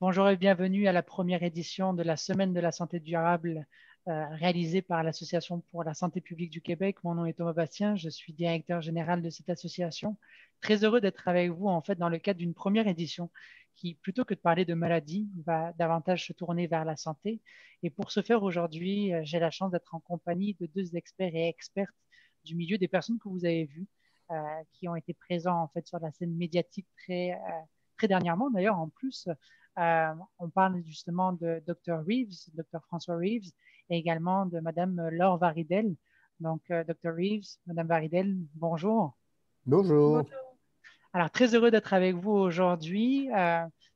Bonjour et bienvenue à la première édition de la Semaine de la santé durable euh, réalisée par l'Association pour la santé publique du Québec. Mon nom est Thomas Bastien, je suis directeur général de cette association. Très heureux d'être avec vous en fait dans le cadre d'une première édition qui, plutôt que de parler de maladie, va davantage se tourner vers la santé. Et pour ce faire, aujourd'hui, euh, j'ai la chance d'être en compagnie de deux experts et expertes du milieu des personnes que vous avez vues, euh, qui ont été présents en fait sur la scène médiatique très, très dernièrement d'ailleurs en plus euh, on parle justement de Dr. Reeves, Dr. François Reeves, et également de Madame euh, Laure Varidel. Donc, euh, Dr. Reeves, Madame Varidel, bonjour. Bonjour. Alors, très heureux d'être avec vous aujourd'hui.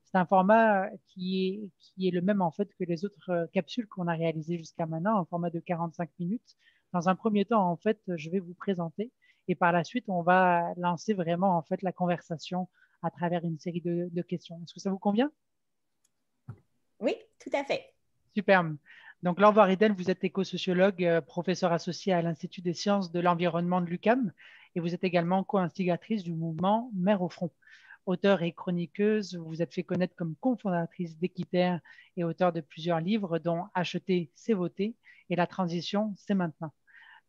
c'est un format qui est, le même en fait que les autres capsules qu'on a réalisées jusqu'à maintenant, un format de 45 minutes. Dans un premier temps, en fait, je vais vous présenter et par la suite, on va lancer vraiment en fait la conversation à travers une série de questions. Est-ce que ça vous convient oui, tout à fait. Superbe. Donc, Laure Varidel, vous êtes éco-sociologue, euh, professeur associé à l'Institut des sciences de l'environnement de l'UCAM et vous êtes également co-instigatrice du mouvement Mère au front. Auteure et chroniqueuse, vous vous êtes fait connaître comme cofondatrice d'Équiterre et auteur de plusieurs livres, dont Acheter, c'est voter et La transition, c'est maintenant.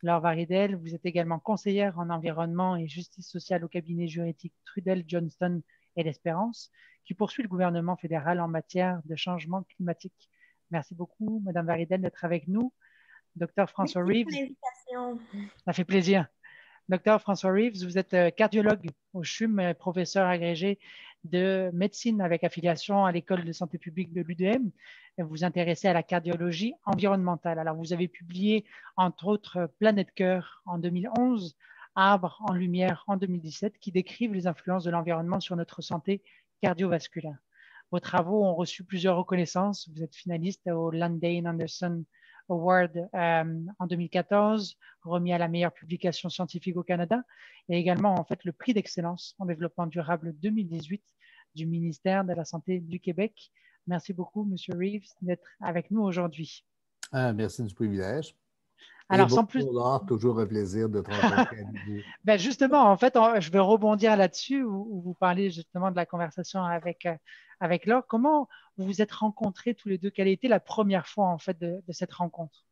Laure Varidel, vous êtes également conseillère en environnement et justice sociale au cabinet juridique Trudel Johnston et l'espérance, qui poursuit le gouvernement fédéral en matière de changement climatique. Merci beaucoup, Madame Varidel, d'être avec nous. Docteur François Reeves. Ça fait plaisir. Docteur François Reeves, vous êtes euh, cardiologue au CHUM, euh, professeur agrégé de médecine avec affiliation à l'école de santé publique de l'UDM. Vous vous intéressez à la cardiologie environnementale. Alors, vous avez publié, entre autres, Planète Cœur en 2011, arbre en lumière en 2017, qui décrivent les influences de l'environnement sur notre santé cardiovasculaire. Vos travaux ont reçu plusieurs reconnaissances. Vous êtes finaliste au Landane Anderson Award euh, en 2014, remis à la meilleure publication scientifique au Canada, et également en fait le prix d'excellence en développement durable 2018 du ministère de la Santé du Québec. Merci beaucoup, Monsieur Reeves, d'être avec nous aujourd'hui. Ah, merci du privilège. Alors, sans plus. Ah, toujours un plaisir de te rencontrer ben justement, en fait, je vais rebondir là-dessus où, vous parlez justement de la conversation avec, euh, avec Laure. Comment vous vous êtes rencontrés tous les deux Quelle a été la première fois, en fait, de, cette rencontre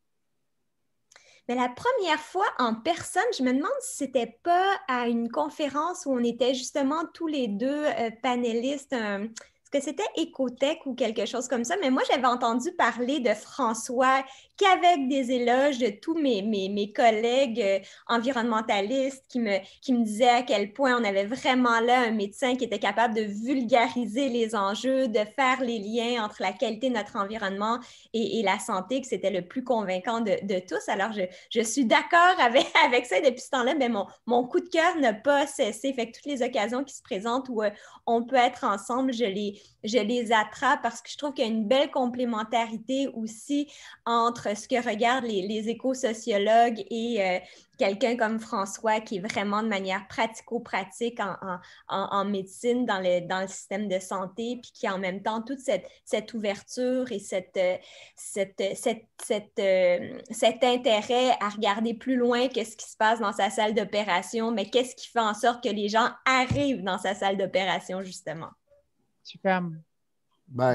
mais ben, la première fois en personne, je me demande si c'était pas à une conférence où on était justement tous les deux euh, panélistes. Euh, est-ce que c'était Écotech ou quelque chose comme ça, mais moi j'avais entendu parler de François qu'avec des éloges de tous mes, mes, collègues euh, environnementalistes qui me, qui me disaient à quel point on avait vraiment là un médecin qui était capable de vulgariser les enjeux, de faire les liens entre la qualité de notre environnement et, la santé, que c'était le plus convaincant de, tous. Alors, je, suis d'accord avec, avec ça. Depuis ce temps-là, mais ben, mon, mon coup de cœur n'a pas cessé. Fait toutes les occasions qui se présentent où euh, on peut être ensemble, je les, je les attrape parce que je trouve qu'il y a une belle complémentarité aussi entre ce que regardent les, éco-sociologues et euh, quelqu'un comme François qui est vraiment de manière pratico-pratique en, médecine dans le, dans le système de santé, puis qui en même temps toute cette, ouverture et euh, euh, cet intérêt à regarder plus loin que ce qui se passe dans sa salle d'opération, mais qu'est-ce qui fait en sorte que les gens arrivent dans sa salle d'opération, justement. Super. Ben,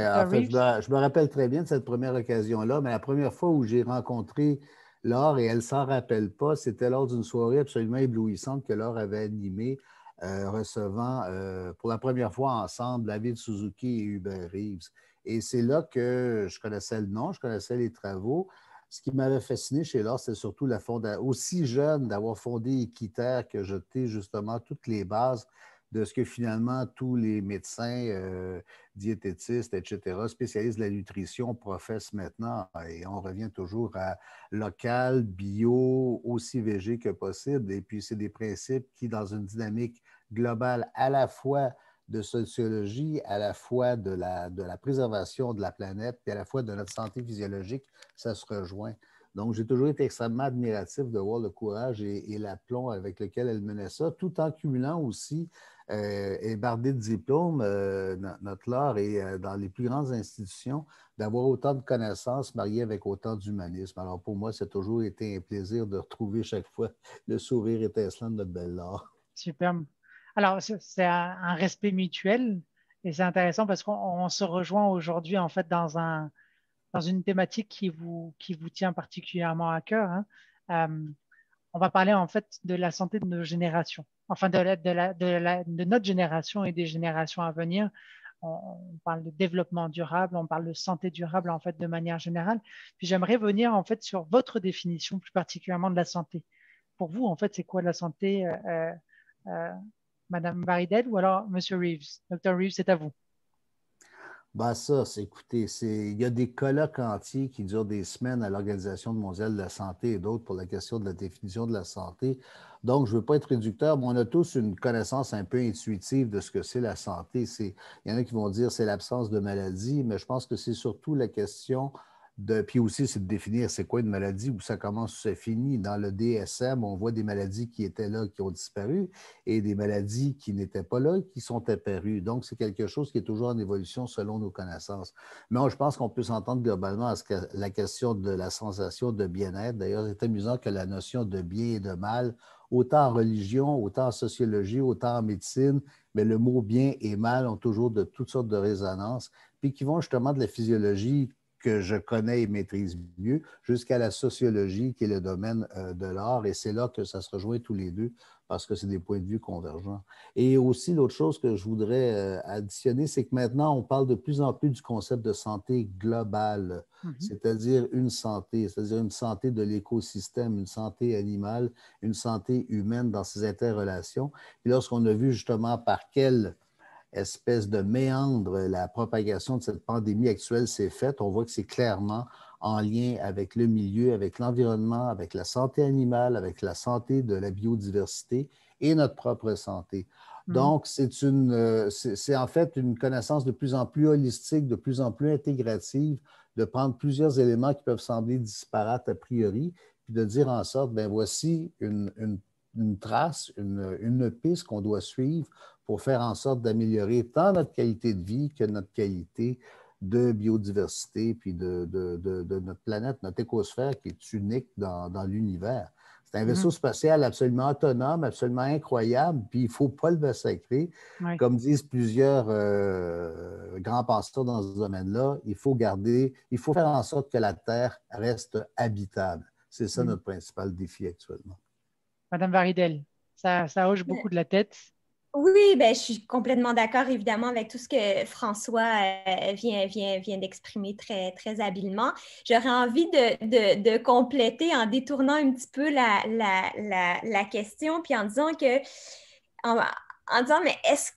je me, rappelle très bien de cette première occasion-là, mais la première fois où j'ai rencontré Laure, et elle ne s'en rappelle pas, c'était lors d'une soirée absolument éblouissante que Laure avait animée, euh, recevant euh, pour la première fois ensemble David Suzuki et Hubert Reeves. Et c'est là que je connaissais le nom, je connaissais les travaux. Ce qui m'avait fasciné chez Laure, c'est surtout la fondation, aussi jeune d'avoir fondé Équiterre que jeté justement toutes les bases de ce que finalement tous les médecins, euh, diététistes, etc., spécialistes de la nutrition professent maintenant. Et on revient toujours à local, bio, aussi végé que possible. Et puis, c'est des principes qui, dans une dynamique globale, à la fois de sociologie, à la fois de la, de la préservation de la planète, et à la fois de notre santé physiologique, ça se rejoint. Donc, j'ai toujours été extrêmement admiratif de voir le courage et, l'aplomb avec lequel elle menait ça, tout en cumulant aussi euh, et bardé de diplômes, euh, notre l'art et euh, dans les plus grandes institutions, d'avoir autant de connaissances mariées avec autant d'humanisme. Alors pour moi, c'est toujours été un plaisir de retrouver chaque fois le sourire étincelant de notre belle-l'art. Superbe. Alors, c'est un respect mutuel et c'est intéressant parce qu'on se rejoint aujourd'hui en fait dans un, dans une thématique qui vous, qui vous tient particulièrement à cœur. Hein. Euh, on va parler en fait de la santé de nos générations, enfin de, de, la, de, notre génération et des générations à venir. On, parle de développement durable, on parle de santé durable en fait de manière générale. Puis j'aimerais venir en fait sur votre définition plus particulièrement de la santé. Pour vous en fait, c'est quoi la santé, euh, euh, euh Madame Baridel ou alors Monsieur Reeves Docteur Reeves, c'est à vous. Ben ça, écoutez, c'est, il y a des colloques entiers qui durent des semaines à l'Organisation mondiale de la santé et d'autres pour la question de la définition de la santé. Donc, je ne veux pas être réducteur, mais on a tous une connaissance un peu intuitive de ce que c'est la santé. C'est, il y en a qui vont dire c'est l'absence de maladie, mais je pense que c'est surtout la question de, puis aussi, c'est de définir c'est quoi une maladie, où ça commence, où ça finit. Dans le DSM, on voit des maladies qui étaient là, qui ont disparu, et des maladies qui n'étaient pas là, qui sont apparues. Donc, c'est quelque chose qui est toujours en évolution selon nos connaissances. Mais je pense qu'on peut s'entendre globalement à ce que la question de la sensation de bien-être. D'ailleurs, c'est amusant que la notion de bien et de mal, autant en religion, autant en sociologie, autant en médecine, mais le mot bien et mal ont toujours de toutes sortes de résonances, puis qui vont justement de la physiologie que je connais et maîtrise mieux, jusqu'à la sociologie, qui est le domaine euh, de l'art. Et c'est là que ça se rejoint tous les deux, parce que c'est des points de vue convergents. Et aussi, l'autre chose que je voudrais euh, additionner, c'est que maintenant, on parle de plus en plus du concept de santé globale, mm-hmm. c'est-à-dire une santé, c'est-à-dire une santé de l'écosystème, une santé animale, une santé humaine dans ses interrelations. Et lorsqu'on a vu justement par quelle espèce de méandre, la propagation de cette pandémie actuelle s'est faite. On voit que c'est clairement en lien avec le milieu, avec l'environnement, avec la santé animale, avec la santé de la biodiversité et notre propre santé. Mm. Donc, c'est une, euh, c'est en fait une connaissance de plus en plus holistique, de plus en plus intégrative, de prendre plusieurs éléments qui peuvent sembler disparates a priori, puis de dire en sorte, ben voici une, une, une trace, une, une piste qu'on doit suivre pour faire en sorte d'améliorer tant notre qualité de vie que notre qualité de biodiversité, puis de, notre planète, notre écosphère qui est unique dans, l'univers. C'est un mm-hmm. vaisseau spatial absolument autonome, absolument incroyable, puis il ne faut pas le massacrer. Comme disent plusieurs euh, grands pasteurs dans ce domaine-là, il faut garder, il faut faire en sorte que la Terre reste habitable. C'est ça mm-hmm. notre principal défi actuellement. Madame Varidel, ça, ça hoche beaucoup de la tête. Oui, ben, je suis complètement d'accord, évidemment, avec tout ce que François euh, vient, vient, vient d'exprimer très, très habilement. J'aurais envie de, compléter en détournant un petit peu la, la, question, puis en disant que en disant, mais est-ce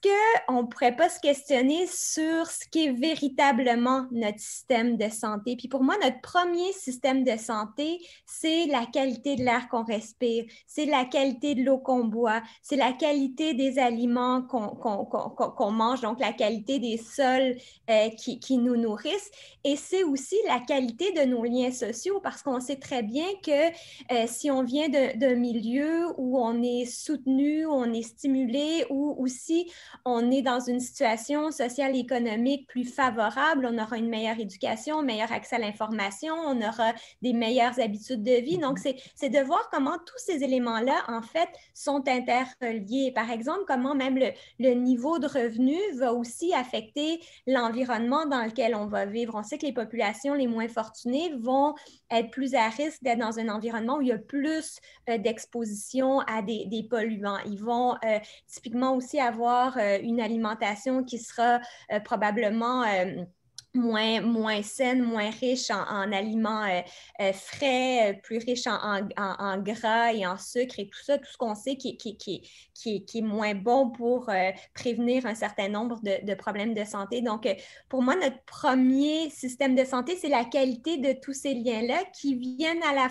qu'on ne pourrait pas se questionner sur ce qui est véritablement notre système de santé? Puis pour moi, notre premier système de santé, c'est la qualité de l'air qu'on respire, c'est la qualité de l'eau qu'on boit, c'est la qualité des aliments qu'on mange, donc la qualité des sols euh, qui, nous nourrissent. Et c'est aussi la qualité de nos liens sociaux, parce qu'on sait très bien que euh, si on vient d'un milieu où on est soutenu, où on est stimulé, où ou aussi on est dans une situation sociale et économique plus favorable, on aura une meilleure éducation, meilleur accès à l'information, on aura des meilleures habitudes de vie. Donc, mm-hmm. c'est de voir comment tous ces éléments-là, en fait, sont interliés. Par exemple, comment même le, niveau de revenu va aussi affecter l'environnement dans lequel on va vivre. On sait que les populations les moins fortunées vont être plus à risque d'être dans un environnement où il y a plus euh, d'exposition à des, polluants. Ils vont euh, typiquement aussi avoir euh, une alimentation qui sera euh, probablement euh, moins, moins saine, moins riche en, aliments frais, plus riche en, gras et en sucre et tout ça, tout ce qu'on sait qui, est moins bon pour prévenir un certain nombre de, de problèmes de santé. Donc, pour moi, notre premier système de santé, c'est la qualité de tous ces liens-là qui viennent à la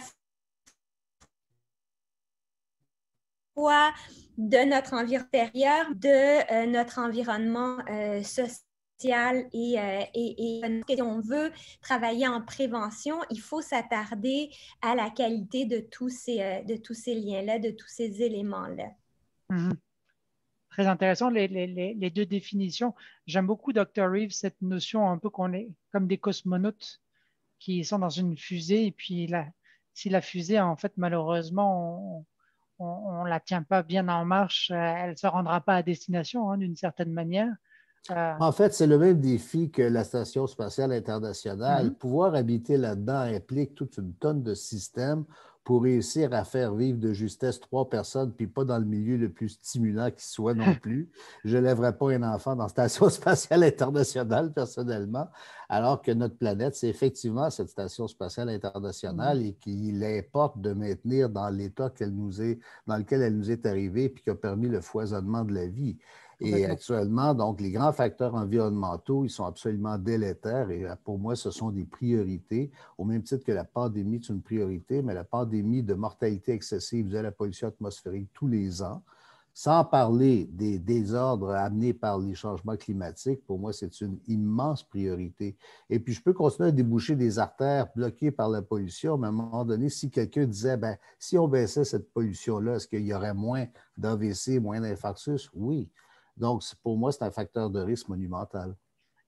fois de notre environnement intérieur, de euh, notre environnement euh, social. Euh, et, si on veut travailler en prévention, il faut s'attarder à la qualité de tous ces, de tous ces liens-là, de tous ces éléments-là. Mhm. Très intéressant, les, deux définitions. J'aime beaucoup, Dr. Reeves, cette notion un peu qu'on est comme des cosmonautes qui sont dans une fusée et puis si la fusée, en fait, malheureusement, on ne la tient pas bien en marche, euh, elle ne se rendra pas à destination hein, d'une certaine manière. Euh, en fait, c'est le même défi que la Station spatiale internationale. Mm-hmm. Pouvoir habiter là-dedans implique toute une tonne de systèmes pour réussir à faire vivre de justesse trois personnes, puis pas dans le milieu le plus stimulant qui soit non plus. Je ne pas un enfant dans la Station spatiale internationale, personnellement, alors que notre planète, c'est effectivement cette Station spatiale internationale mm. et qu'il importe de maintenir dans l'état nous est, dans lequel elle nous est arrivée, puis qui a permis le foisonnement de la vie. Et actuellement, donc, les grands facteurs environnementaux, ils sont absolument délétères et euh, pour moi, ce sont des priorités, au même titre que la pandémie est une priorité, mais la pandémie de mortalité excessive de la pollution atmosphérique tous les ans, sans parler des désordres amenés par les changements climatiques, pour moi, c'est une immense priorité. Et puis, je peux continuer à déboucher des artères bloquées par la pollution, mais à un moment donné, si quelqu'un disait, ben, si on baissait cette pollution-là, est-ce qu'il y aurait moins d'AVC, moins d'infarctus? Oui. Donc, pour moi, c'est un facteur de risque monumental.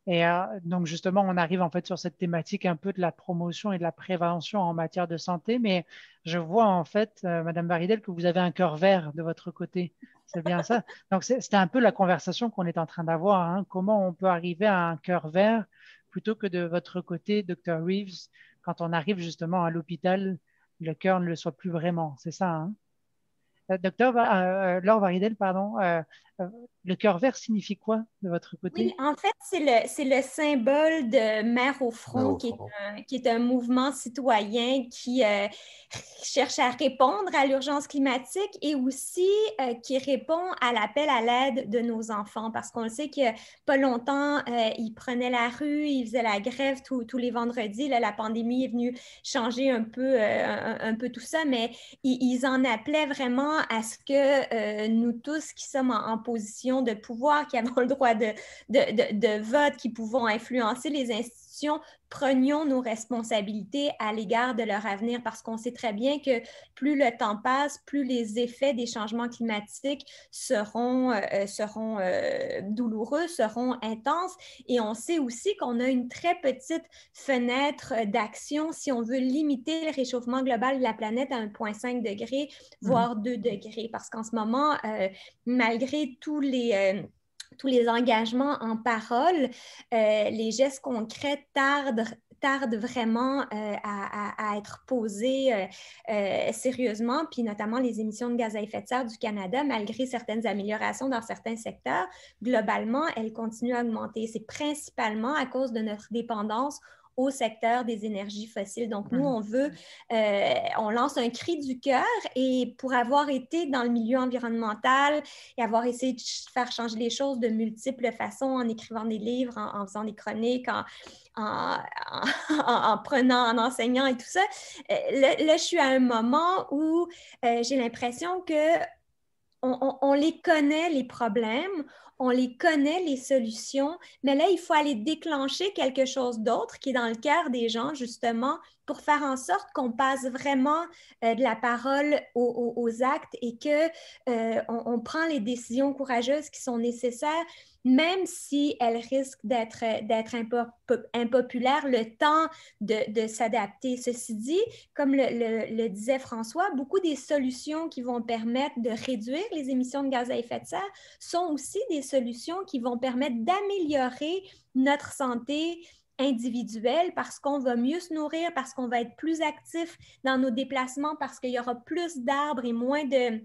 Et euh, donc, justement, on arrive en fait sur cette thématique un peu de la promotion et de la prévention en matière de santé, mais je vois en fait, Mme euh, Madame Baridel, que vous avez un cœur vert de votre côté. C'est bien ça. Donc, c'était un peu la conversation qu'on est en train d'avoir. Hein. Comment on peut arriver à un cœur vert plutôt que de votre côté, Dr. Reeves, quand on arrive justement à l'hôpital, le cœur ne le soit plus vraiment. C'est ça. Hein? Euh, docteur Laure Varidel, pardon, euh, le cœur vert signifie quoi de votre côté? Oui, en fait, c'est le, symbole de Mère au front, qui est, un, mouvement citoyen qui euh, cherche à répondre à l'urgence climatique et aussi euh, qui répond à l'appel à l'aide de nos enfants, parce qu'on le sait que pas longtemps, ils prenaient la rue, ils faisaient la grève tous les vendredis. Là, la pandémie est venue changer un peu, un, peu tout ça, mais ils, en appelaient vraiment à ce que nous tous qui sommes en position de pouvoir, qui avons le droit de, de, vote, qui pouvons influencer les institutions, prenions nos responsabilités à l'égard de leur avenir parce qu'on sait très bien que plus le temps passe, plus les effets des changements climatiques seront, euh, euh, seront euh, douloureux, seront intenses. Et on sait aussi qu'on a une très petite fenêtre d'action si on veut limiter le réchauffement global de la planète à 1,5 degré, mm-hmm. voire 2 degrés. Parce qu'en ce moment, malgré tous les euh, tous les engagements en parole, euh, les gestes concrets tardent, tardent vraiment euh, à, être posés sérieusement, puis notamment les émissions de gaz à effet de serre du Canada, malgré certaines améliorations dans certains secteurs, globalement, elles continuent à augmenter. C'est principalement à cause de notre dépendance au secteur des énergies fossiles. Donc, nous, ah, on veut, euh, on lance un cri du cœur et pour avoir été dans le milieu environnemental et avoir essayé de faire changer les choses de multiples façons en écrivant des livres, en, faisant des chroniques, en, prenant, en enseignant et tout ça, euh, là, je suis à un moment où euh, j'ai l'impression que on, on, les connaît, les problèmes, on les connaît, les solutions, mais là, il faut aller déclencher quelque chose d'autre qui est dans le cœur des gens, justement, pour faire en sorte qu'on passe vraiment euh, de la parole aux, actes et que euh, on, prend les décisions courageuses qui sont nécessaires, même si elles risquent d'être euh, impopulaires, le temps de, s'adapter. Ceci dit, comme le, le, disait François, beaucoup des solutions qui vont permettre de réduire les émissions de gaz à effet de serre sont aussi des solutions qui vont permettre d'améliorer notre santé individuelle parce qu'on va mieux se nourrir, parce qu'on va être plus actif dans nos déplacements, parce qu'il y aura plus d'arbres et moins de,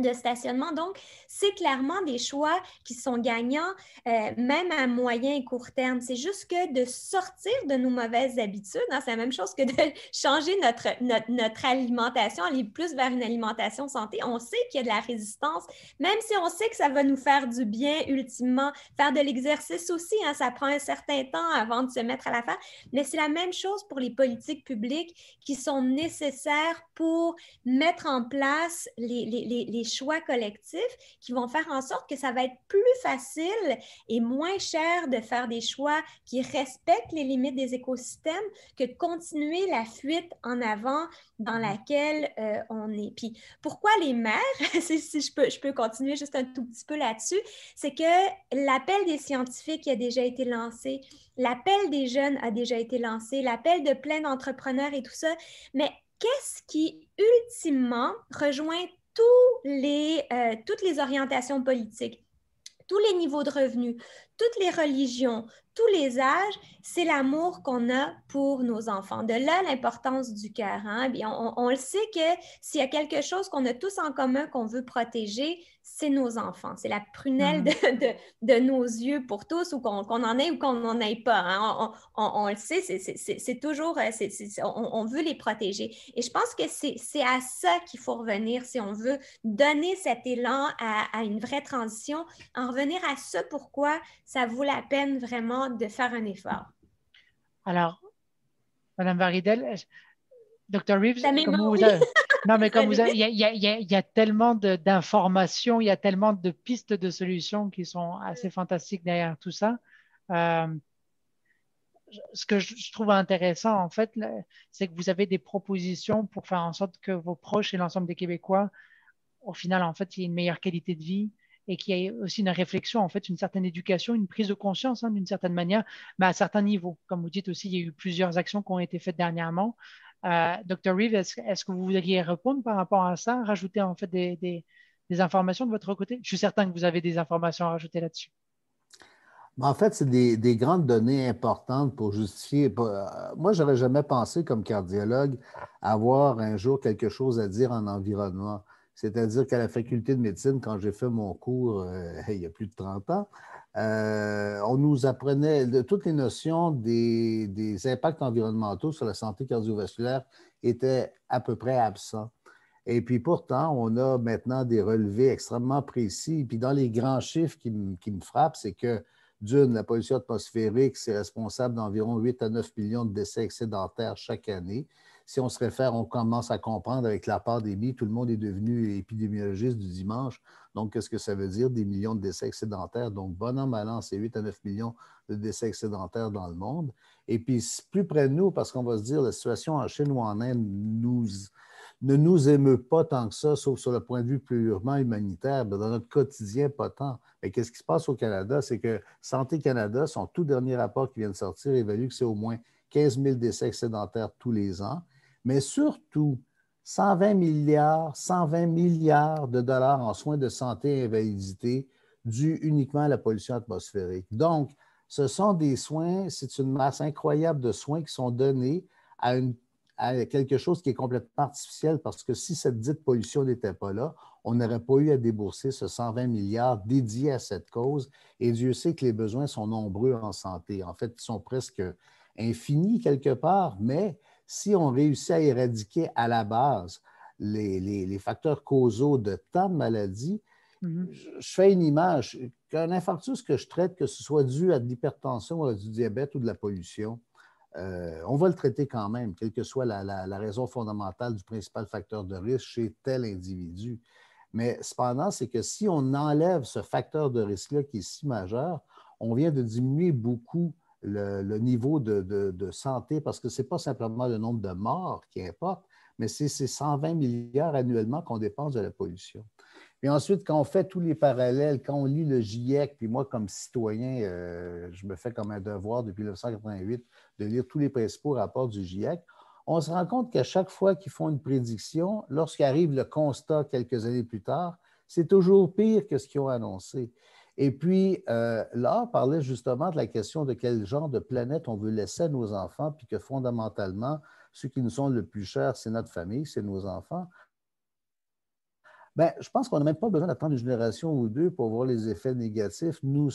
de stationnement. Donc, c'est clairement des choix qui sont gagnants, euh, même à moyen et court terme. C'est juste que de sortir de nos mauvaises habitudes, hein, c'est la même chose que de changer notre, notre, alimentation, aller plus vers une alimentation santé. On sait qu'il y a de la résistance, même si on sait que ça va nous faire du bien ultimement. Faire de l'exercice aussi, hein, ça prend un certain temps avant de se mettre à la fin Mais c'est la même chose pour les politiques publiques qui sont nécessaires pour mettre en place les, les, choix collectifs qui vont faire en sorte que ça va être plus facile et moins cher de faire des choix qui respectent les limites des écosystèmes que de continuer la fuite en avant dans mm-hmm. laquelle euh, on est. Puis pourquoi les maires, si, si je, peux, je peux continuer juste un tout petit peu là-dessus, c'est que l'appel des scientifiques a déjà été lancé, l'appel des jeunes a déjà été lancé, l'appel de plein d'entrepreneurs et tout ça, mais qu'est-ce qui ultimement rejoint euh, toutes les orientations politiques tous les niveaux de revenus, toutes les religions, tous les âges, c'est l'amour qu'on a pour nos enfants. De là l'importance du cœur. Hein. Eh on, le sait que s'il y a quelque chose qu'on a tous en commun qu'on veut protéger, c'est nos enfants. C'est la prunelle mm. de, nos yeux pour tous, ou qu'on en ait ou qu'on n'en ait pas. Hein. On, le sait, c'est toujours, euh, on, veut les protéger. Et je pense que c'est à ça qu'il faut revenir si on veut donner cet élan à une vraie transition, en revenir à ce pourquoi ça vaut la peine vraiment de faire un effort. Alors, Madame Varidel, Dr. Reeves, non, mais comme vous, il y, a, tellement d'informations, il y a tellement de pistes de solutions qui sont assez fantastiques derrière tout ça. Euh, ce que je trouve intéressant, en fait, c'est que vous avez des propositions pour faire en sorte que vos proches et l'ensemble des Québécois, au final, en fait, il y ait une meilleure qualité de vie, et qu'il y ait aussi une réflexion, en fait, une certaine éducation, une prise de conscience, hein, d'une certaine manière, mais à certains niveaux. Comme vous dites aussi, il y a eu plusieurs actions qui ont été faites dernièrement. Euh, Dr. Reeve, est-ce, que vous voudriez répondre par rapport à ça, rajouter en fait des, informations de votre côté? Je suis certain que vous avez des informations à rajouter là-dessus. Ben, en fait, c'est des, grandes données importantes pour justifier. Euh, moi, je n'aurais jamais pensé, comme cardiologue, avoir un jour quelque chose à dire en environnement. C'est-à-dire qu'à la faculté de médecine, quand j'ai fait mon cours euh, il y a plus de 30 ans, euh, on nous apprenait toutes les notions des, impacts environnementaux sur la santé cardiovasculaire étaient à peu près absents. Et puis pourtant, on a maintenant des relevés extrêmement précis. Et puis dans les grands chiffres qui, me frappent, c'est que d'une, la pollution atmosphérique, c'est responsable d'environ 8 à 9 millions de décès excédentaires chaque année si on se réfère, on commence à comprendre avec la pandémie, tout le monde est devenu épidémiologiste du dimanche. Donc, qu'est-ce que ça veut dire des millions de décès excédentaires? Donc, bon an, mal c'est 8 à 9 millions de décès excédentaires dans le monde. Et puis, plus près de nous, parce qu'on va se dire, la situation en Chine ou en Inde ne nous émeut pas tant que ça, sauf sur le point de vue purement humanitaire, dans notre quotidien, pas tant. Mais qu'est-ce qui se passe au Canada? C'est que Santé Canada, son tout dernier rapport qui vient de sortir, évalue que c'est au moins 15 000 décès excédentaires tous les ans mais surtout 120 milliards, 120 milliards de dollars en soins de santé et dus uniquement à la pollution atmosphérique. Donc, ce sont des soins, c'est une masse incroyable de soins qui sont donnés à, quelque chose qui est complètement artificiel parce que si cette dite pollution n'était pas là, on n'aurait pas eu à débourser ce 120 milliards dédiés à cette cause. Et Dieu sait que les besoins sont nombreux en santé. En fait, ils sont presque infinis quelque part, mais si on réussit à éradiquer à la base les, facteurs causaux de tant de maladies, mhm. je, fais une image. Qu'un infarctus que je traite, que ce soit dû à de l'hypertension, à du diabète ou de la pollution, euh, on va le traiter quand même, quelle que soit la, raison fondamentale du principal facteur de risque chez tel individu. Mais cependant, c'est que si on enlève ce facteur de risque-là qui est si majeur, on vient de diminuer beaucoup le, niveau de, santé, parce que ce n'est pas simplement le nombre de morts qui importe, mais c'est ces 120 milliards annuellement qu'on dépense de la pollution. et ensuite, quand on fait tous les parallèles, quand on lit le GIEC, puis moi, comme citoyen, euh, je me fais comme un devoir depuis 1988 de lire tous les principaux rapports du GIEC, on se rend compte qu'à chaque fois qu'ils font une prédiction, lorsqu'arrive le constat quelques années plus tard, c'est toujours pire que ce qu'ils ont annoncé. Et puis, euh, Laure parlait justement de la question de quel genre de planète on veut laisser à nos enfants, puis que fondamentalement, ceux qui nous sont le plus chers, c'est notre famille, c'est nos enfants. Bien, je pense qu'on n'a même pas besoin d'attendre une génération ou deux pour voir les effets négatifs. Nous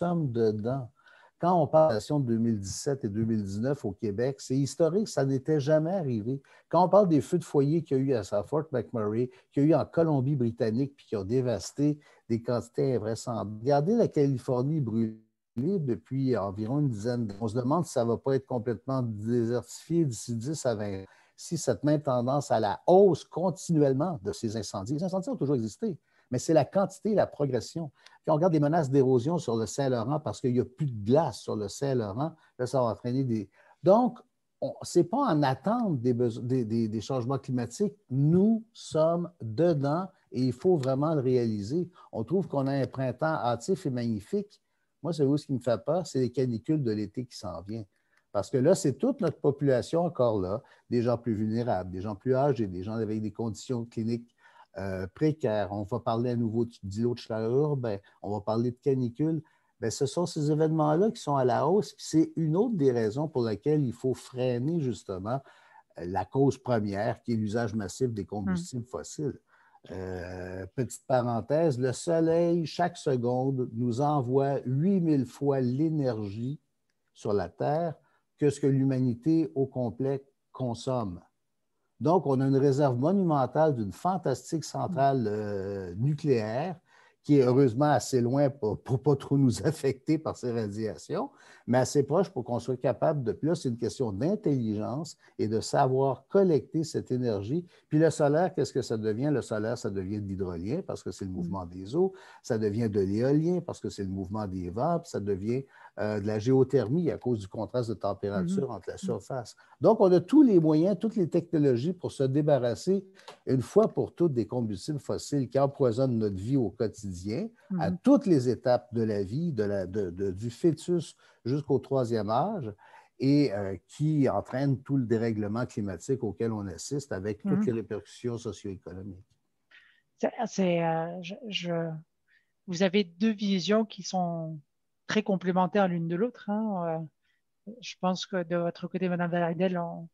sommes dedans. Quand on parle de 2017 et 2019 au Québec, c'est historique, ça n'était jamais arrivé. Quand on parle des feux de foyer qu'il y a eu à Fort McMurray, qu'il y a eu en Colombie-Britannique, puis qui ont dévasté des quantités invraisemblables. Regardez la Californie brûlée depuis environ une dizaine d'années. On se demande si ça ne va pas être complètement désertifié d'ici 10 à 20 ans. Si cette même tendance à la hausse continuellement de ces incendies, les incendies ont toujours existé, mais c'est la quantité, la progression. Puis on regarde des menaces d'érosion sur le Saint-Laurent parce qu'il n'y a plus de glace sur le Saint-Laurent. Là, ça va entraîner des. Donc, ce n'est pas en attente des changements climatiques. Nous sommes dedans et il faut vraiment le réaliser. On trouve qu'on a un printemps hâtif et magnifique. Moi, c'est vous ce qui me fait peur? C'est les canicules de l'été qui s'en viennent. Parce que là, c'est toute notre population encore là, des gens plus vulnérables, des gens plus âgés, des gens avec des conditions cliniques euh, précaires. On va parler à nouveau d'îlots de chaleur urbain, on va parler de canicules. Ben, ce sont ces événements-là qui sont à la hausse. C'est une autre des raisons pour laquelle il faut freiner justement euh, la cause première, qui est l'usage massif des combustibles hum. fossiles. Euh, petite parenthèse, le soleil, chaque seconde, nous envoie 8000 fois l'énergie sur la Terre que ce que l'humanité au complet consomme. Donc, on a une réserve monumentale d'une fantastique centrale euh, nucléaire qui est heureusement assez loin pour ne pas trop nous affecter par ces radiations, mais assez proche pour qu'on soit capable de. plus c'est une question d'intelligence et de savoir collecter cette énergie. Puis le solaire, qu'est-ce que ça devient? Le solaire, ça devient de l'hydrolien parce que c'est le mmh. mouvement des eaux, ça devient de l'éolien parce que c'est le mouvement des vapes, ça devient euh, de la géothermie à cause du contraste de température mhm. entre la mhm. surface. Donc, on a tous les moyens, toutes les technologies pour se débarrasser une fois pour toutes des combustibles fossiles qui empoisonnent notre vie au quotidien, à mhm. toutes les étapes de la vie, de la, du fœtus jusqu'au troisième âge et euh, qui entraîne tout le dérèglement climatique auquel on assiste avec toutes les répercussions socio-économiques. Euh, vous avez deux visions qui sont très complémentaires l'une de l'autre. Hein. Euh, je pense que de votre côté, Madame Valardel, on,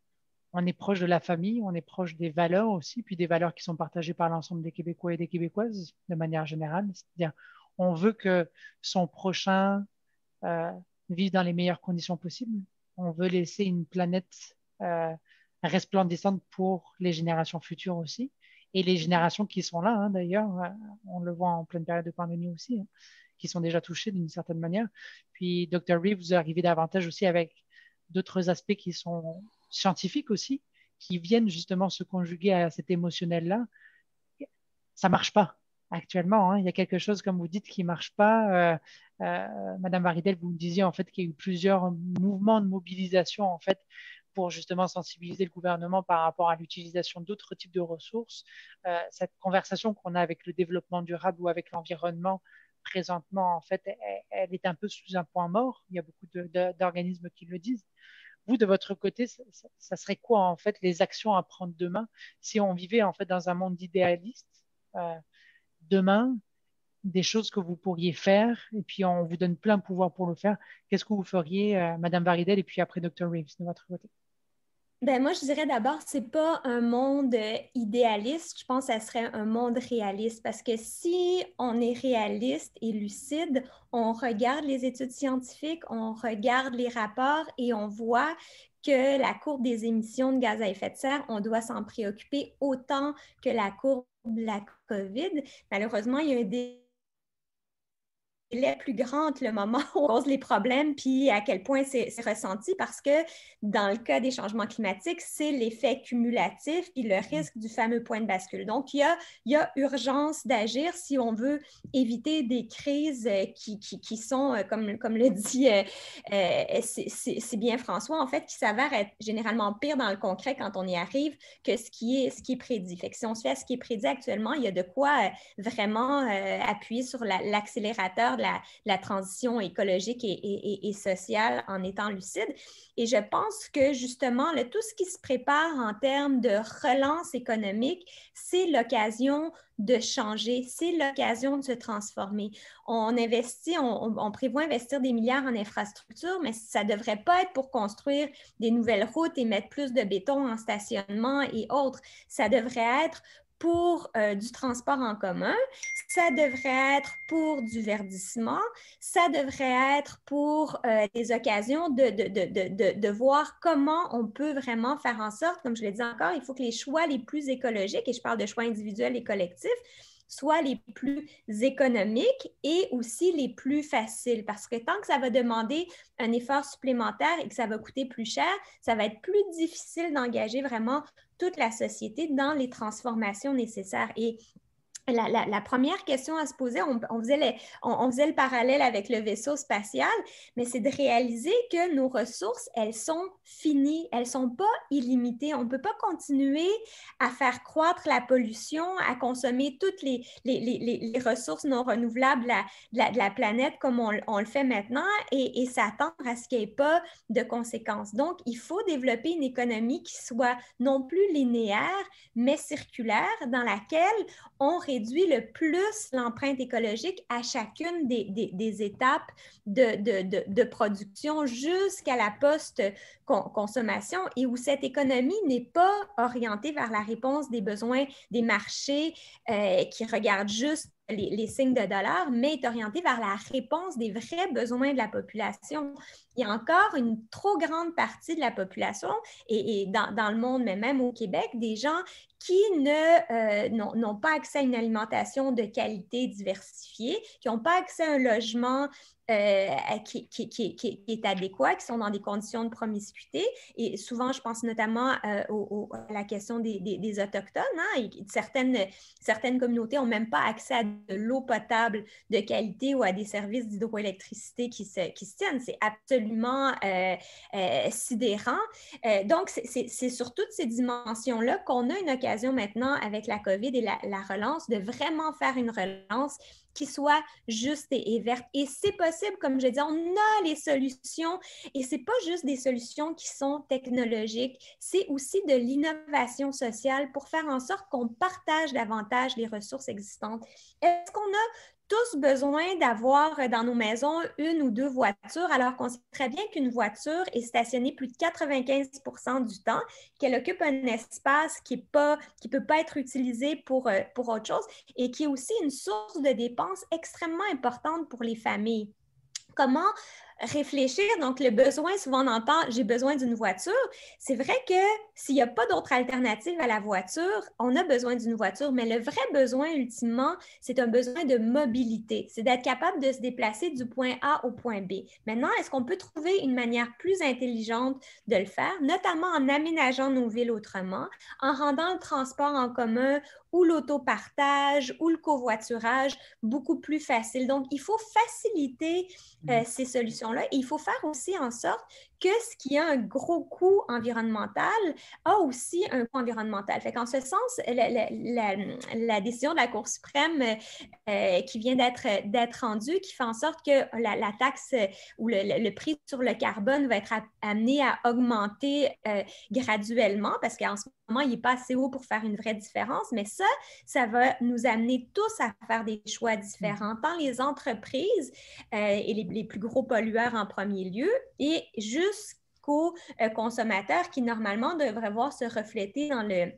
on, est proche de la famille, on est proche des valeurs aussi, puis des valeurs qui sont partagées par l'ensemble des Québécois et des Québécoises de manière générale. C'est-à-dire, on veut que son prochain euh, vive dans les meilleures conditions possibles. On veut laisser une planète euh, resplendissante pour les générations futures aussi et les générations qui sont là, hein, d'ailleurs, on le voit en pleine période de pandémie aussi, hein qui sont déjà touchés d'une certaine manière. Puis Dr. Reeve, vous arrivez davantage aussi avec d'autres aspects qui sont scientifiques aussi, qui viennent justement se conjuguer à cet émotionnel-là. Ça marche pas actuellement. Hein. Il y a quelque chose, comme vous dites, qui ne marche pas. Euh, euh, Madame Varidel, vous me disiez en fait qu'il y a eu plusieurs mouvements de mobilisation en fait pour justement sensibiliser le gouvernement par rapport à l'utilisation d'autres types de ressources. Euh, cette conversation qu'on a avec le développement durable ou avec l'environnement, présentement, en fait, elle, est un peu sous un point mort. Il y a beaucoup d'organismes qui le disent. Vous, de votre côté, ça, serait quoi, en fait, les actions à prendre demain si on vivait, en fait, dans un monde idéaliste euh, Demain, des choses que vous pourriez faire, et puis on vous donne plein de pouvoir pour le faire. Qu'est-ce que vous feriez, euh, Madame Varidel, et puis après Dr. Reeves, de votre côté ben, moi, je dirais d'abord, ce n'est pas un monde euh, idéaliste. Je pense que ça serait un monde réaliste parce que si on est réaliste et lucide, on regarde les études scientifiques, on regarde les rapports et on voit que la courbe des émissions de gaz à effet de serre, on doit s'en préoccuper autant que la courbe de la COVID. Malheureusement, il y a un les plus grande le moment où on pose les problèmes puis à quel point c'est ressenti parce que dans le cas des changements climatiques, c'est l'effet cumulatif et le mmh. risque du fameux point de bascule. Donc, il y a, il y urgence d'agir si on veut éviter des crises euh, qui, sont, euh, comme, comme le dit euh, c'est bien François, en fait, qui s'avère être généralement pire dans le concret quand on y arrive que ce qui est, ce qui est prédit. Fait si on se fait à ce qui est prédit actuellement, il y a de quoi vraiment appuyer sur l'accélérateur la, transition écologique et, sociale en étant lucide. Et je pense que justement, le tout ce qui se prépare en termes de relance économique, c'est l'occasion de changer, c'est l'occasion de se transformer. On investit, on, on, prévoit investir des milliards en infrastructures, mais ça ne devrait pas être pour construire des nouvelles routes et mettre plus de béton en stationnement et autres. Ça devrait être pour euh, du transport en commun, ça devrait être pour du verdissement, ça devrait être pour euh, des occasions de, de, de, voir comment on peut vraiment faire en sorte, comme je l'ai dit encore, il faut que les choix les plus écologiques, et je parle de choix individuels et collectifs, soit les plus économiques et aussi les plus faciles. Parce que tant que ça va demander un effort supplémentaire et que ça va coûter plus cher, ça va être plus difficile d'engager vraiment toute la société dans les transformations nécessaires. Et la, première question à se poser, on, faisait on, faisait le parallèle avec le vaisseau spatial, mais c'est de réaliser que nos ressources, elles sont finies, elles ne sont pas illimitées. On ne peut pas continuer à faire croître la pollution, à consommer toutes les, les, ressources non renouvelables de la, planète comme on, le fait maintenant et, et s'attendre à ce qu'il n'y ait pas de conséquences. Donc, il faut développer une économie qui soit non plus linéaire, mais circulaire, dans laquelle on réduit réduit le plus l'empreinte écologique à chacune des, étapes de, de, production jusqu'à la post-consommation et où cette économie n'est pas orientée vers la réponse des besoins des marchés euh, qui regardent juste les, signes de dollars, mais est orienté vers la réponse des vrais besoins de la population. Il y a encore une trop grande partie de la population, et, dans, le monde, mais même au Québec, des gens qui ne, euh, n'ont pas accès à une alimentation de qualité diversifiée, qui n'ont pas accès à un logement euh, qui, est adéquat, qui sont dans des conditions de promiscuité. Et souvent, je pense notamment euh, au, à la question des, Autochtones. Hein. certaines, certaines communautés n'ont même pas accès à de l'eau potable de qualité ou à des services d'hydroélectricité qui se, qui tiennent. C'est absolument euh, sidérant. donc, c'est sur toutes ces dimensions-là qu'on a une occasion maintenant avec la COVID et la relance de vraiment faire une relance qui soit juste et, verte. Et c'est possible, comme je dis, on a les solutions et c'est pas juste des solutions qui sont technologiques, c'est aussi de l'innovation sociale pour faire en sorte qu'on partage davantage les ressources existantes. Est-ce qu'on a tous besoin d'avoir euh, dans nos maisons une ou deux voitures, alors qu'on sait très bien qu'une voiture est stationnée plus de 95 du temps, qu'elle occupe un espace qui ne peut pas être utilisé pour, euh, pour autre chose et qui est aussi une source de dépenses extrêmement importante pour les familles comment réfléchir. Donc, le besoin, souvent on entend j'ai besoin d'une voiture. C'est vrai que s'il n'y a pas d'autre alternative à la voiture, on a besoin d'une voiture, mais le vrai besoin, ultimement, c'est un besoin de mobilité. C'est d'être capable de se déplacer du point A au point B. Maintenant, est-ce qu'on peut trouver une manière plus intelligente de le faire, notamment en aménageant nos villes autrement, en rendant le transport en commun ou l'autopartage ou le covoiturage beaucoup plus facile. Donc, il faut faciliter mmh. euh, ces solutions-là. Il faut faire aussi en sorte que ce qui a un gros coût environnemental a aussi un coût environnemental. Fait ce sens, la, décision de la Cour suprême euh, qui vient d'être rendue, qui fait en sorte que la, taxe euh, ou le, prix sur le carbone va être amené à augmenter euh, graduellement parce qu'en ce moment, il n'est pas assez haut pour faire une vraie différence, mais ça, ça va nous amener tous à faire des choix différents, tant les entreprises et les, les plus gros pollueurs en premier lieu, et juste jusqu'au euh, consommateur qui normalement devrait voir se refléter dans le,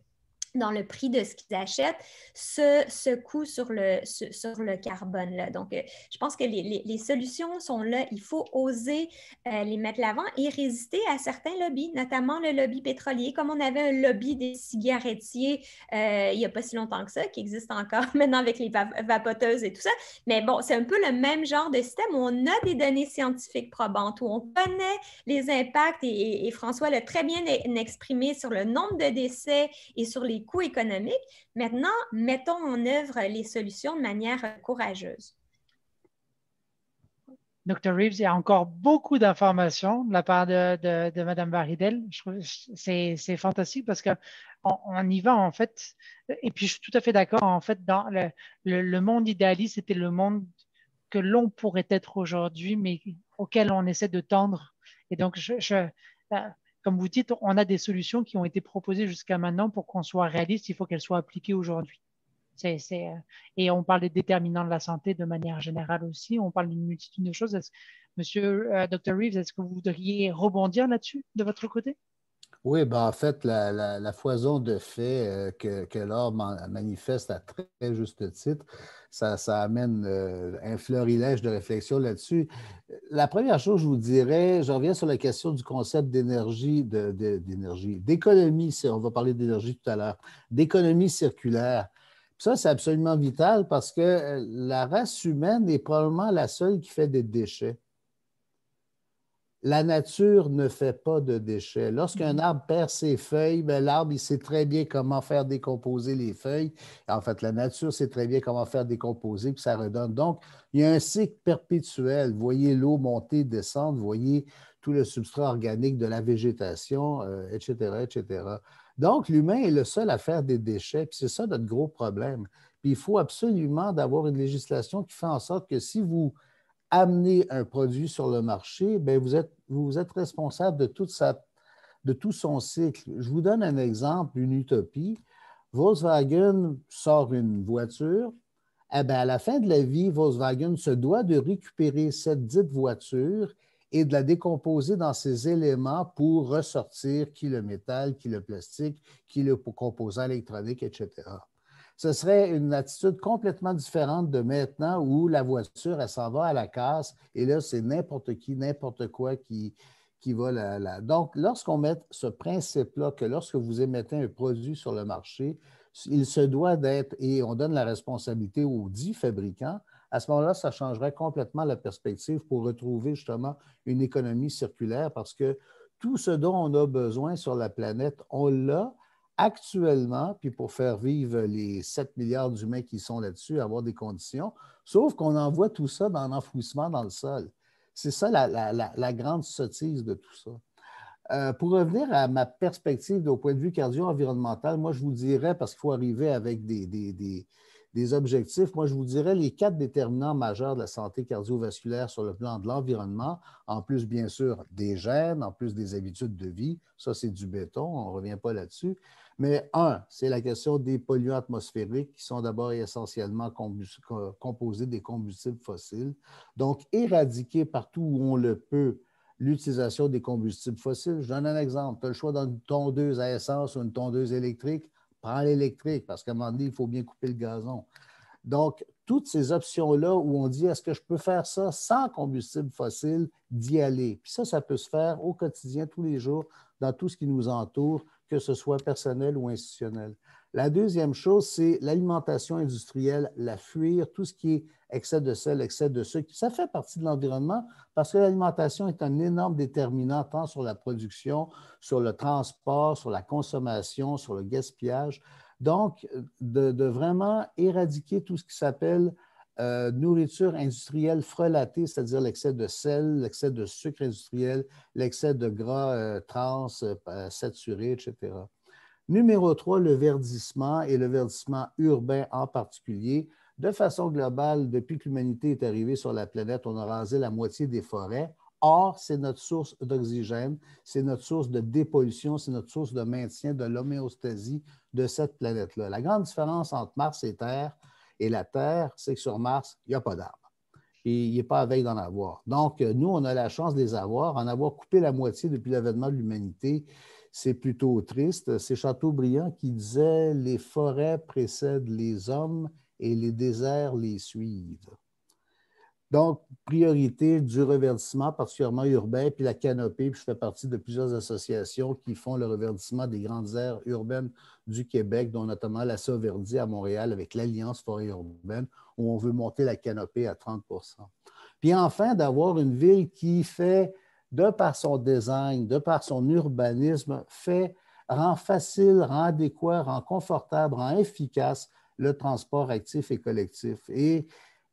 dans le prix de ce qu'ils achètent, ce, ce coût sur le, sur, le carbone. Là. Donc, euh, je pense que les, solutions sont là. Il faut oser euh, les mettre l'avant et résister à certains lobbies, notamment le lobby pétrolier, comme on avait un lobby des cigarettiers euh, il n'y a pas si longtemps que ça, qui existe encore maintenant avec les vapoteuses et tout ça. Mais bon, c'est un peu le même genre de système où on a des données scientifiques probantes, où on connaît les impacts et François l'a très bien e-, exprimé sur le nombre de décès et sur les coûts économiques. Maintenant, mettons en œuvre les solutions de manière courageuse. Dr. Reeves, il y a encore beaucoup d'informations de la part de, de, Mme Baridel. c'est fantastique parce qu'on on y va en fait. Et puis je suis tout à fait d'accord. En fait, dans le, monde idéaliste, c'était le monde que l'on pourrait être aujourd'hui, mais auquel on essaie de tendre. Et donc, je, je euh, comme vous dites, on a des solutions qui ont été proposées jusqu'à maintenant pour qu'on soit réaliste, il faut qu'elles soient appliquées aujourd'hui. C'est, euh, et on parle des déterminants de la santé de manière générale aussi, on parle d'une multitude de choses. monsieur euh, Dr. Reeves, est-ce que vous voudriez rebondir là-dessus de votre côté oui, ben en fait, la, foison de faits euh, que, que manifeste à très juste titre, ça, amène euh, un fleurilège de réflexion là-dessus. La première chose, je vous dirais, je reviens sur la question du concept d'énergie, d'énergie, d'économie, on va parler d'énergie tout à l'heure, d'économie circulaire. ça, c'est absolument vital parce que euh, la race humaine est probablement la seule qui fait des déchets la nature ne fait pas de déchets. Lorsqu'un mm-hmm. arbre perd ses feuilles, ben, l'arbre, il sait très bien comment faire décomposer les feuilles. En fait, la nature sait très bien comment faire décomposer, puis ça redonne. Donc, il y a un cycle perpétuel. voyez l'eau monter, descendre, voyez tout le substrat organique de la végétation, etc., euh, etc. Donc, l'humain est le seul à faire des déchets, puis c'est ça notre gros problème. Puis il faut absolument d'avoir une législation qui fait en sorte que si vous amener un produit sur le marché, ben, vous, êtes, responsable de, toute de tout son cycle. Je vous donne un exemple, une utopie. Volkswagen sort une voiture. Eh ben, à la fin de la vie, Volkswagen se doit de récupérer cette dite voiture et de la décomposer dans ses éléments pour ressortir qui le métal, qui le plastique, qui le composant électronique, etc. Ce serait une attitude complètement différente de maintenant où la voiture, elle s'en va à la casse et là, c'est n'importe qui, n'importe quoi qui, qui va là. là. Donc, lorsqu'on met ce principe-là, que lorsque vous émettez un produit sur le marché, il se doit d'être, et on donne la responsabilité aux dix fabricants, à ce moment-là, ça changerait complètement la perspective pour retrouver justement une économie circulaire parce que tout ce dont on a besoin sur la planète, on l'a, actuellement, puis pour faire vivre les 7 milliards d'humains qui sont là-dessus, avoir des conditions, sauf qu'on envoie tout ça dans l'enfouissement dans le sol. C'est ça la, grande sottise de tout ça. Euh, pour revenir à ma perspective au point de vue cardio-environnemental, moi, je vous dirais, parce qu'il faut arriver avec des des objectifs. Moi, je vous dirais les quatre déterminants majeurs de la santé cardiovasculaire sur le plan de l'environnement, en plus, bien sûr, des gènes, en plus des habitudes de vie. Ça, c'est du béton, on ne revient pas là-dessus. Mais un, c'est la question des polluants atmosphériques qui sont d'abord et essentiellement composés des combustibles fossiles. Donc, éradiquer partout où on le peut l'utilisation des combustibles fossiles. Je donne un exemple. Tu as le choix d'une tondeuse à essence ou une tondeuse électrique en l'électrique parce qu'à un moment donné, il faut bien couper le gazon. Donc, toutes ces options-là où on dit est-ce que je peux faire ça sans combustible fossile, d'y aller. Puis ça, ça peut se faire au quotidien, tous les jours, dans tout ce qui nous entoure, que ce soit personnel ou institutionnel. La deuxième chose, c'est l'alimentation industrielle, la fuir, tout ce qui est excès de sel, excès de sucre. Ça fait partie de l'environnement parce que l'alimentation est un énorme déterminant tant sur la production, sur le transport, sur la consommation, sur le gaspillage. Donc, de, vraiment éradiquer tout ce qui s'appelle euh, nourriture industrielle frelatée, c'est-à-dire l'excès de sel, l'excès de sucre industriel, l'excès de gras euh, trans, euh, saturé, etc. Numéro 3, le verdissement et le verdissement urbain en particulier. De façon globale, depuis que l'humanité est arrivée sur la planète, on a rasé la moitié des forêts. Or, c'est notre source d'oxygène, c'est notre source de dépollution, c'est notre source de maintien de l'homéostasie de cette planète-là. La grande différence entre Mars et Terre et la Terre, c'est que sur Mars, il n'y a pas d'arbres. Et il n'est pas à veille d'en avoir. Donc, nous, on a la chance de les avoir. En avoir coupé la moitié depuis l'avènement de l'humanité, c'est plutôt triste. C'est Chateaubriand qui disait Les forêts précèdent les hommes et les déserts les suivent. Donc, priorité du reverdissement, particulièrement urbain, puis la canopée. Puis je fais partie de plusieurs associations qui font le reverdissement des grandes aires urbaines du Québec, dont notamment la Sauverdie à Montréal avec l'Alliance Forêt Urbaine, où on veut monter la canopée à 30 Puis enfin, d'avoir une ville qui fait de par son design, de par son urbanisme, fait, rend facile, rend adéquat, rend confortable, rend efficace le transport actif et collectif. Et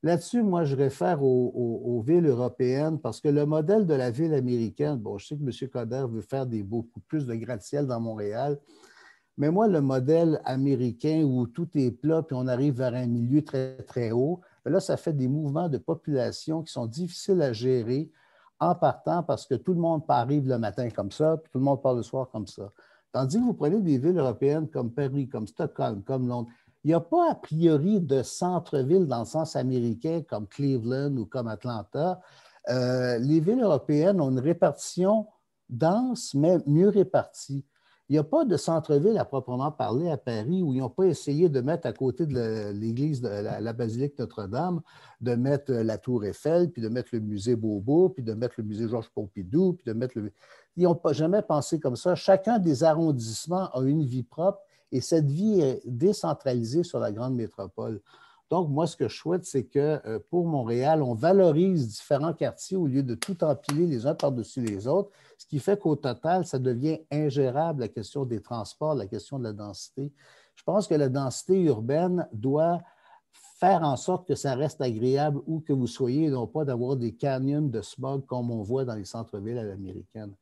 là-dessus, moi, je réfère aux, villes européennes parce que le modèle de la ville américaine, bon, je sais que M. Coder veut faire des beaucoup plus de gratte-ciel dans Montréal, mais moi, le modèle américain où tout est plat puis on arrive vers un milieu très, très haut, là, ça fait des mouvements de population qui sont difficiles à gérer, en partant parce que tout le monde arrive le matin comme ça, tout le monde part le soir comme ça. Tandis que vous prenez des villes européennes comme Paris, comme Stockholm, comme Londres, il n'y a pas a priori de centre-ville dans le sens américain comme Cleveland ou comme Atlanta. Euh, les villes européennes ont une répartition dense, mais mieux répartie. Il n'y a pas de centre-ville à proprement parler à Paris où ils n'ont pas essayé de mettre à côté de l'église, de la, basilique Notre-Dame, de mettre euh, la tour Eiffel, puis de mettre le musée Bobo, puis de mettre le musée Georges Pompidou, puis de mettre le... Ils n'ont jamais pensé comme ça. Chacun des arrondissements a une vie propre et cette vie est décentralisée sur la grande métropole. Donc, moi, ce que je souhaite, c'est que euh, pour Montréal, on valorise différents quartiers au lieu de tout empiler les uns par-dessus les autres, ce qui fait qu'au total, ça devient ingérable la question des transports, la question de la densité. Je pense que la densité urbaine doit faire en sorte que ça reste agréable où que vous soyez, non pas d'avoir des canyons de smog comme on voit dans les centres-villes à l'américaine.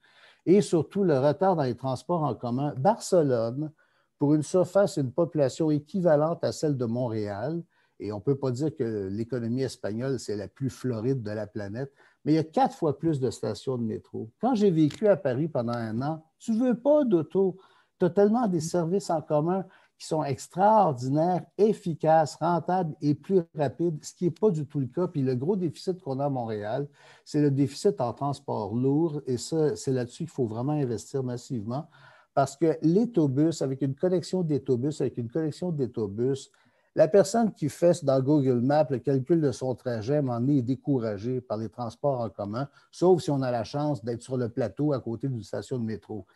Et surtout, le retard dans les transports en commun. Barcelone, pour une surface et une population équivalente à celle de Montréal, et on ne peut pas dire que l'économie espagnole, c'est la plus floride de la planète, mais il y a quatre fois plus de stations de métro. Quand j'ai vécu à Paris pendant un an, tu ne veux pas d'auto. Tu as tellement des services en commun qui sont extraordinaires, efficaces, rentables et plus rapides, ce qui n'est pas du tout le cas. Puis le gros déficit qu'on a à Montréal, c'est le déficit en transport lourd et ça, c'est là-dessus qu'il faut vraiment investir massivement parce que l'étobus, avec une collection d'autobus, avec une collection d'autobus, la personne qui fait dans Google Maps le calcul de son trajet, m'en est découragée par les transports en commun, sauf si on a la chance d'être sur le plateau à côté d'une station de métro.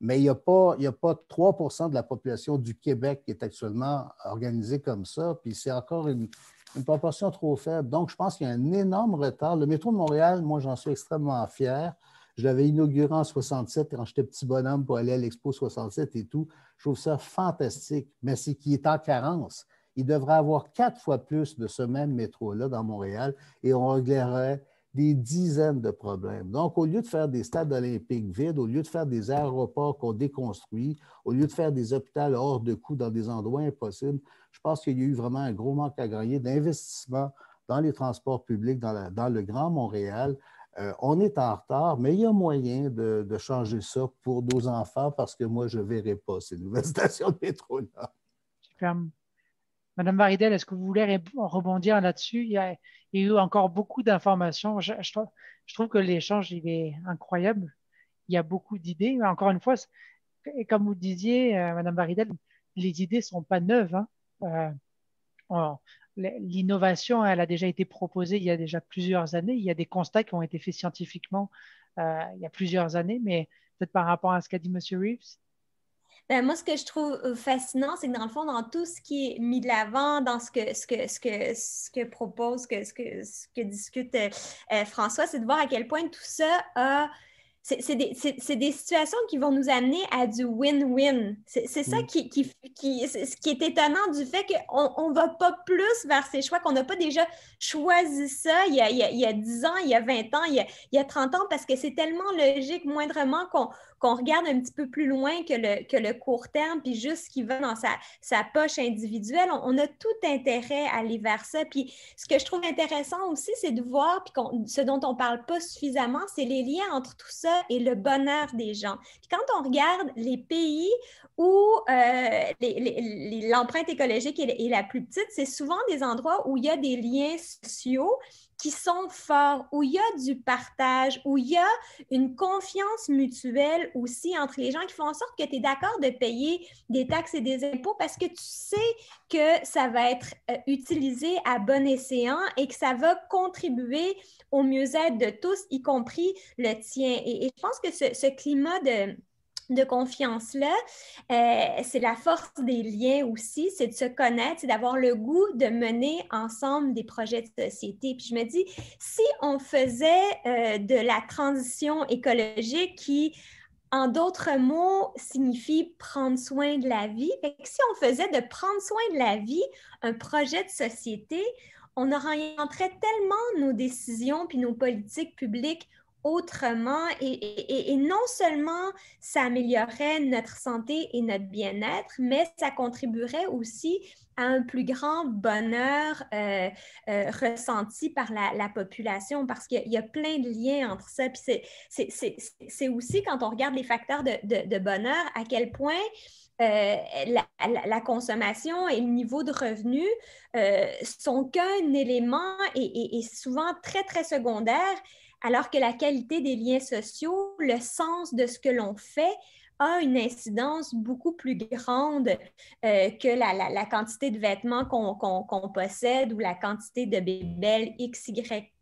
Mais il n'y a, pas, 3 de la population du Québec qui est actuellement organisée comme ça, puis c'est encore une, proportion trop faible. Donc, je pense qu'il y a un énorme retard. Le métro de Montréal, moi, j'en suis extrêmement fier. Je l'avais inauguré en 67 quand j'étais petit bonhomme pour aller à l'Expo 67 et tout. Je trouve ça fantastique, mais c'est qu'il est en carence il devrait avoir quatre fois plus de ce même métro-là dans Montréal et on réglerait des dizaines de problèmes. Donc, au lieu de faire des stades olympiques vides, au lieu de faire des aéroports qu'on déconstruit, au lieu de faire des hôpitaux hors de coût dans des endroits impossibles, je pense qu'il y a eu vraiment un gros manque à gagner d'investissement dans les transports publics dans, le Grand Montréal. Euh, on est en retard, mais il y a moyen de, changer ça pour nos enfants parce que moi, je ne verrai pas ces nouvelles stations de métro-là. Madame Varidel, est-ce que vous voulez rebondir là-dessus il, y a eu encore beaucoup d'informations. Je, trouve que l'échange, il est incroyable. Il y a beaucoup d'idées. Encore une fois, comme vous disiez, euh, Madame Varidel, les idées ne sont pas neuves. Hein. Euh, l'innovation, elle a déjà été proposée il y a déjà plusieurs années. Il y a des constats qui ont été faits scientifiquement euh, il y a plusieurs années, mais peut-être par rapport à ce qu'a dit Monsieur Reeves, ben, moi, ce que je trouve euh, fascinant, c'est que dans le fond, dans tout ce qui est mis de l'avant, dans ce que, ce que, ce que, propose, que, ce, que, que discute euh, euh, François, c'est de voir à quel point tout ça a c'est des, situations qui vont nous amener à du win-win. C'est ça mm. qui, ce qui est étonnant du fait qu'on ne va pas plus vers ces choix, qu'on n'a pas déjà choisi ça il y, a, il 10 ans, il y a 20 ans, il y a, il y a 30 ans, parce que c'est tellement logique, moindrement, qu'on on regarde un petit peu plus loin que le, que le court terme, puis juste ce qui va dans sa, sa poche individuelle. On, a tout intérêt à aller vers ça. Puis ce que je trouve intéressant aussi, c'est de voir, puis ce dont on ne parle pas suffisamment, c'est les liens entre tout ça et le bonheur des gens. Puis quand on regarde les pays où euh, l'empreinte écologique est, est la plus petite, c'est souvent des endroits où il y a des liens sociaux qui sont forts, où il y a du partage, où il y a une confiance mutuelle aussi entre les gens qui font en sorte que tu es d'accord de payer des taxes et des impôts parce que tu sais que ça va être euh, utilisé à bon escient et que ça va contribuer au mieux-être de tous, y compris le tien. Et, je pense que ce climat de de confiance-là. Euh, c'est la force des liens aussi, c'est de se connaître, c'est d'avoir le goût de mener ensemble des projets de société. Puis je me dis, si on faisait euh, de la transition écologique qui, en d'autres mots, signifie prendre soin de la vie, ben, si on faisait de prendre soin de la vie un projet de société, on orienterait tellement nos décisions puis nos politiques publiques autrement et, non seulement ça améliorerait notre santé et notre bien-être, mais ça contribuerait aussi à un plus grand bonheur euh, euh, ressenti par la, population parce qu'il y, a plein de liens entre ça. Puis c'est aussi quand on regarde les facteurs de, de, bonheur, à quel point euh, la, consommation et le niveau de revenus sont qu'un élément et souvent très, très secondaire alors que la qualité des liens sociaux, le sens de ce que l'on fait, a une incidence beaucoup plus grande euh, que la, quantité de vêtements qu'on possède ou la quantité de bébelles Y,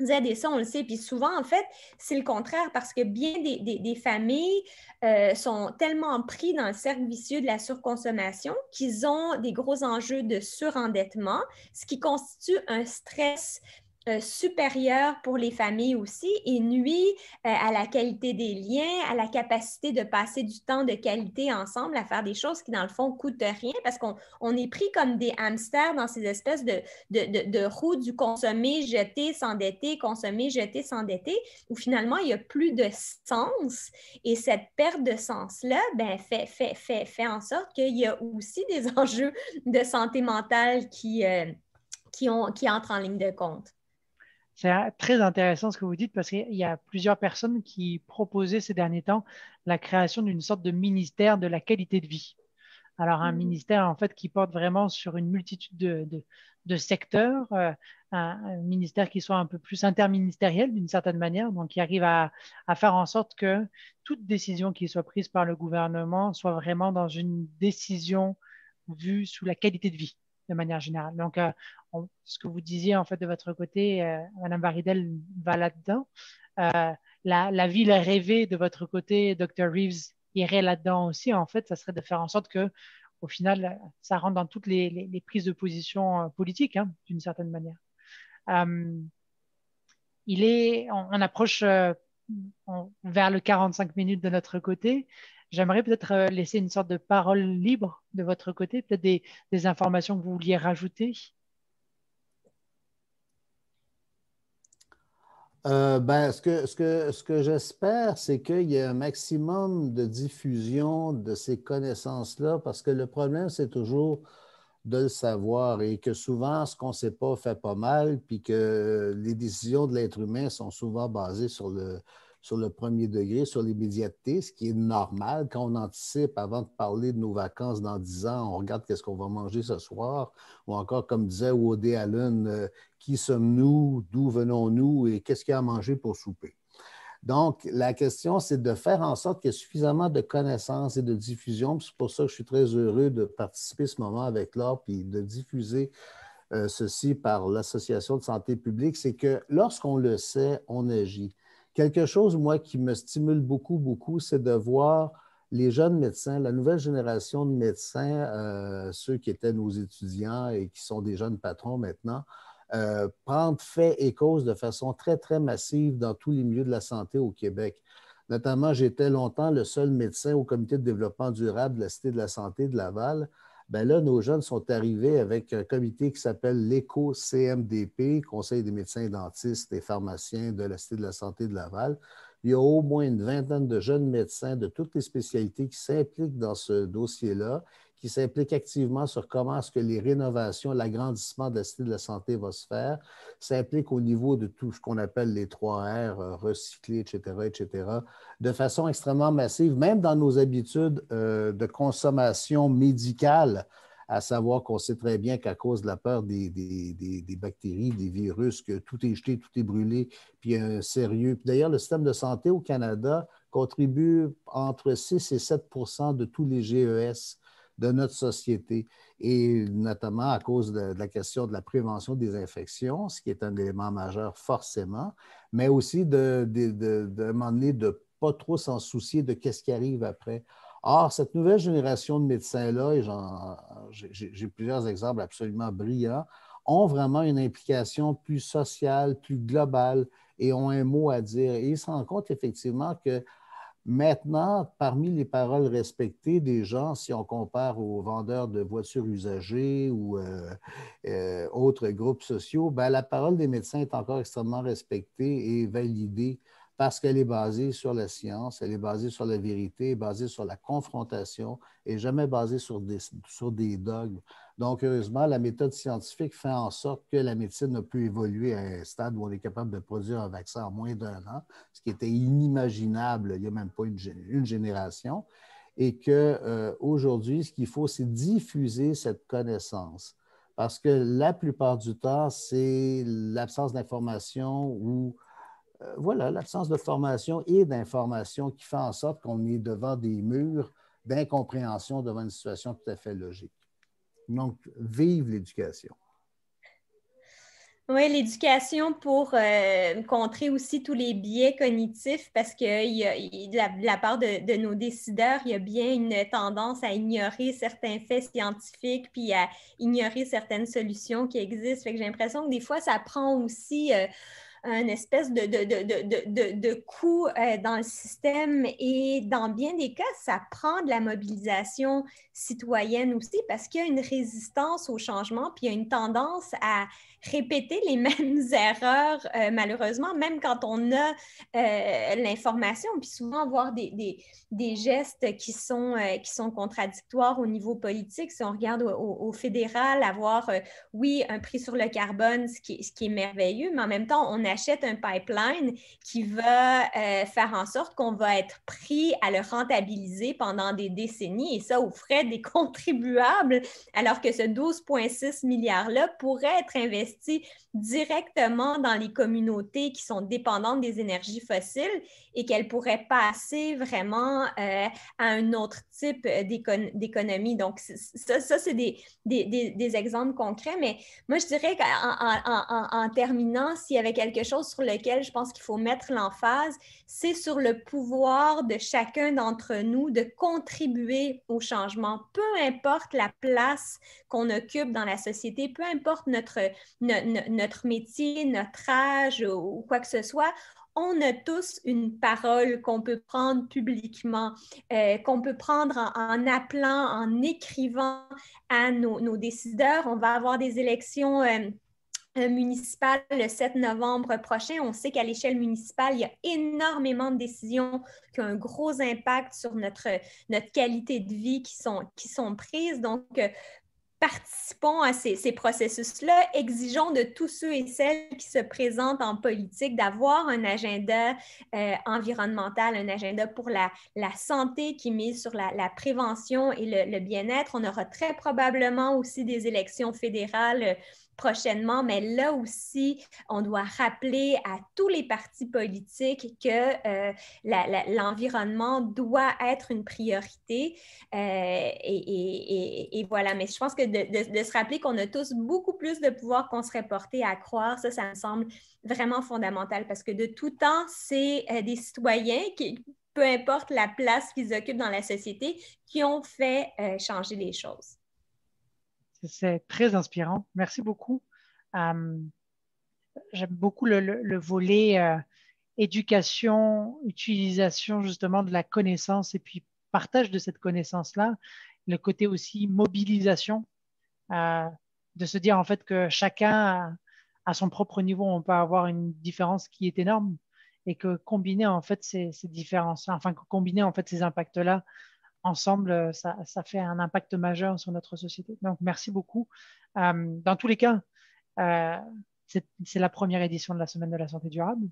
Z et ça, on le sait. Puis souvent, en fait, c'est le contraire parce que bien des, familles euh, sont tellement pris dans le cercle vicieux de la surconsommation qu'ils ont des gros enjeux de surendettement, ce qui constitue un stress euh, supérieure pour les familles aussi et nuit euh, à la qualité des liens, à la capacité de passer du temps de qualité ensemble, à faire des choses qui, dans le fond, coûtent rien parce qu'on est pris comme des hamsters dans ces espèces de, de, de, roues du consommer, jeter, s'endetter, consommer, jeter, s'endetter, où finalement, il n'y a plus de sens. Et cette perte de sens-là, ben, fait, fait, fait, fait en sorte qu'il y a aussi des enjeux de santé mentale qui... Euh, qui, ont, qui entrent en ligne de compte. C'est très intéressant ce que vous dites parce qu'il y a plusieurs personnes qui proposaient ces derniers temps la création d'une sorte de ministère de la qualité de vie. Alors un mmh. ministère en fait qui porte vraiment sur une multitude de, secteurs, euh, un, ministère qui soit un peu plus interministériel d'une certaine manière, donc qui arrive à, faire en sorte que toute décision qui soit prise par le gouvernement soit vraiment dans une décision vue sous la qualité de vie de manière générale. Donc, euh, ce que vous disiez en fait de votre côté, euh, Madame Baridel va là-dedans. Euh, la, ville rêvée de votre côté, Dr. Reeves irait là-dedans aussi. En fait, ça serait de faire en sorte que, au final, ça rentre dans toutes les, prises de position politiques, hein, d'une certaine manière. il est, on, approche vers le 45 minutes de notre côté. J'aimerais peut-être euh, laisser une sorte de parole libre de votre côté, peut-être des, informations que vous vouliez rajouter. Euh, ben, ce que, ce que, ce que j'espère, c'est qu'il y a un maximum de diffusion de ces connaissances-là, parce que le problème, c'est toujours de le savoir et que souvent, ce qu'on ne sait pas fait pas mal, puis que les décisions de l'être humain sont souvent basées sur le, sur le premier degré, sur l'immédiateté, ce qui est normal. Quand on anticipe avant de parler de nos vacances dans dix ans, on regarde qu'est-ce qu'on va manger ce soir, ou encore, comme disait Wode Allen, euh, qui sommes-nous, d'où venons-nous et qu'est-ce qu'il y a à manger pour souper. Donc, la question, c'est de faire en sorte qu'il y ait suffisamment de connaissances et de diffusion. C'est pour ça que je suis très heureux de participer ce moment avec Laure, et de diffuser euh, ceci par l'Association de santé publique. C'est que lorsqu'on le sait, on agit. Quelque chose, moi, qui me stimule beaucoup, beaucoup, c'est de voir les jeunes médecins, la nouvelle génération de médecins, euh, ceux qui étaient nos étudiants et qui sont des jeunes patrons maintenant, euh, prendre fait et cause de façon très, très massive dans tous les milieux de la santé au Québec. Notamment, j'étais longtemps le seul médecin au comité de développement durable de la Cité de la Santé de Laval ben là, nos jeunes sont arrivés avec un comité qui s'appelle léco cmdp Conseil des médecins dentistes et pharmaciens de la Cité de la Santé de Laval. Il y a au moins une vingtaine de jeunes médecins de toutes les spécialités qui s'impliquent dans ce dossier-là qui s'implique activement sur comment est-ce que les rénovations, l'agrandissement de la cité de la santé va se faire, s'implique au niveau de tout ce qu'on appelle les trois R, euh, recycler, etc., etc., de façon extrêmement massive, même dans nos habitudes euh, de consommation médicale, à savoir qu'on sait très bien qu'à cause de la peur des, des, des, bactéries, des virus, que tout est jeté, tout est brûlé, puis un euh, sérieux. d'ailleurs, le système de santé au Canada contribue entre 6 et 7 de tous les GES de notre société, et notamment à cause de, la question de la prévention des infections, ce qui est un élément majeur forcément, mais aussi de, de, de, de pas trop s'en soucier de qu'est-ce qui arrive après. Or, cette nouvelle génération de médecins-là, et j'ai plusieurs exemples absolument brillants, ont vraiment une implication plus sociale, plus globale et ont un mot à dire. ils se rendent compte effectivement que Maintenant, parmi les paroles respectées des gens, si on compare aux vendeurs de voitures usagées ou euh, euh, autres groupes sociaux, ben, la parole des médecins est encore extrêmement respectée et validée parce qu'elle est basée sur la science, elle est basée sur la vérité, basée sur la confrontation et jamais basée sur des dogmes. Donc, heureusement, la méthode scientifique fait en sorte que la médecine a pu évoluer à un stade où on est capable de produire un vaccin en moins d'un an, ce qui était inimaginable il n'y a même pas une, génération. Et qu'aujourd'hui, aujourd'hui, ce qu'il faut, c'est diffuser cette connaissance. Parce que la plupart du temps, c'est l'absence d'information ou euh, voilà, l'absence de formation et d'information qui fait en sorte qu'on est devant des murs d'incompréhension devant une situation tout à fait logique. Donc, vive l'éducation. Oui, l'éducation pour euh, contrer aussi tous les biais cognitifs, parce que de, la, part de, nos décideurs, il y a bien une tendance à ignorer certains faits scientifiques, puis à ignorer certaines solutions qui existent. Fait que j'ai l'impression que des fois, ça prend aussi... Euh, un espèce de, de, de, coût euh, dans le système. Et dans bien des cas, ça prend de la mobilisation citoyenne aussi parce qu'il y a une résistance au changement, puis il y a une tendance à répéter les mêmes erreurs, euh, malheureusement, même quand on a euh, l'information, puis souvent voir des, des, gestes qui sont, euh, qui sont contradictoires au niveau politique. Si on regarde au, fédéral, avoir, oui, un prix sur le carbone, ce qui, ce qui, est merveilleux, mais en même temps, on achète un pipeline qui va faire en sorte qu'on va être pris à le rentabiliser pendant des décennies, et ça au frais des contribuables, alors que ce 12,6 milliards-là pourrait être investi directement dans les communautés qui sont dépendantes des énergies fossiles et qu'elle pourrait passer vraiment euh, à un autre type euh, d'économie. Donc, ça, ça c'est des, exemples concrets, mais moi, je dirais qu'en terminant, s'il y avait quelque chose sur lequel je pense qu'il faut mettre l'emphase, c'est sur le pouvoir de chacun d'entre nous de contribuer au changement, peu importe la place qu'on occupe dans la société, peu importe notre, notre, métier, notre âge ou quoi que ce soit on a tous une parole qu'on peut prendre publiquement, euh, qu'on peut prendre en, appelant, en écrivant à nos, décideurs. On va avoir des élections. Euh, euh, municipale le 7 novembre prochain. On sait qu'à l'échelle municipale, il y a énormément de décisions qui ont un gros impact sur notre, notre qualité de vie qui sont, qui sont prises. Donc, euh, participons à ces, processus-là, exigeons de tous ceux et celles qui se présentent en politique d'avoir un agenda euh, environnemental, un agenda pour la, la santé qui mise sur la, prévention et le bien-être. On aura très probablement aussi des élections fédérales prochainement, mais là aussi, on doit rappeler à tous les partis politiques que euh, l'environnement doit être une priorité. Euh, et, voilà, mais je pense que de, se rappeler qu'on a tous beaucoup plus de pouvoir qu'on serait porté à croire, ça, ça me semble vraiment fondamental parce que de tout temps, c'est euh, des citoyens qui, peu importe la place qu'ils occupent dans la société, qui ont fait changer les choses. C'est très inspirant. Merci beaucoup. Euh, j'aime beaucoup le, volet euh, éducation, utilisation justement de la connaissance et puis partage de cette connaissance-là. Le côté aussi mobilisation, euh, de se dire en fait que chacun à son propre niveau, on peut avoir une différence qui est énorme et que combiner en fait ces, ces différences, enfin combiner en fait ces impacts-là ensemble, euh, ça, fait un impact majeur sur notre société. Donc, merci beaucoup. Euh, dans tous les cas, euh, c'est la première édition de la Semaine de la Santé Durable.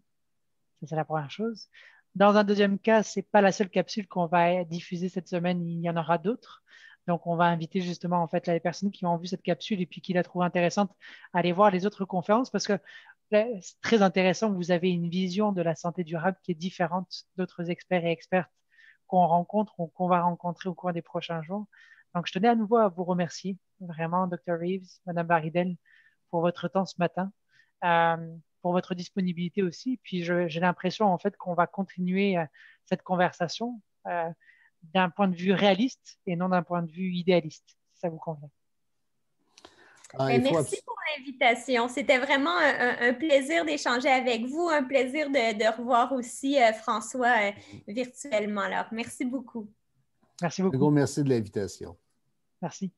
C'est la première chose. Dans un deuxième cas, ce n'est pas la seule capsule qu'on va diffuser cette semaine, il y en aura d'autres. Donc, on va inviter justement en fait les personnes qui ont vu cette capsule et puis qui la trouvent intéressante à aller voir les autres conférences parce que c'est très intéressant. Vous avez une vision de la santé durable qui est différente d'autres experts et expertes qu'on rencontre ou qu'on va rencontrer au cours des prochains jours. Donc, je tenais à nouveau à vous remercier, vraiment, Dr. Reeves, Madame Baridel, pour votre temps ce matin, euh, pour votre disponibilité aussi. Puis, j'ai l'impression, en fait, qu'on va continuer euh, cette conversation euh, d'un point de vue réaliste et non d'un point de vue idéaliste, si ça vous convient. Ah, merci pour l'invitation. C'était vraiment un, plaisir d'échanger avec vous, un plaisir de, revoir aussi euh, François euh, virtuellement. Alors, merci beaucoup. Merci beaucoup. Un gros merci de l'invitation. Merci.